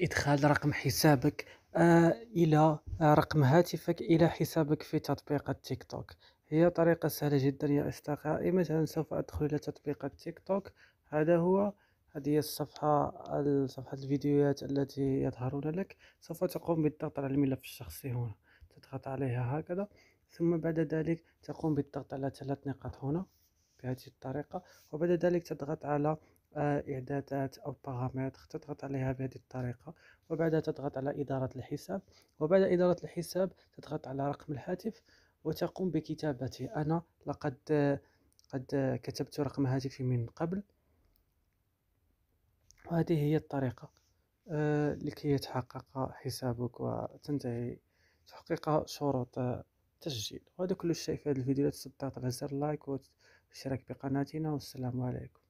ادخال رقم حسابك آه، الى آه، رقم هاتفك الى حسابك في تطبيق التيك توك هي طريقة سهلة جدا يا أصدقائي مثلا سوف أدخل إلى تطبيق التيك توك هذا هو هذه الصفحة صفحة الفيديوهات التي يظهرون لك سوف تقوم بالضغط على الملف الشخصي هنا تضغط عليها هكذا ثم بعد ذلك تقوم بالضغط على ثلاث نقاط هنا بهذه الطريقة وبعد ذلك تضغط على إعدادات أو بارامتر تضغط عليها بهذه الطريقة وبعدها تضغط على إدارة الحساب وبعد إدارة الحساب تضغط على رقم الهاتف وتقوم بكتابته أنا لقد قد كتبت رقم هاتفي من قبل وهذه هي الطريقة آه، لكي يتحقق حسابك وتنتهي تحقيق شروط التسجيل وهذا كل شيء في هذا الفيديو لا تنسوا الضغط على زر لايك والاشتراك بقناتنا والسلام عليكم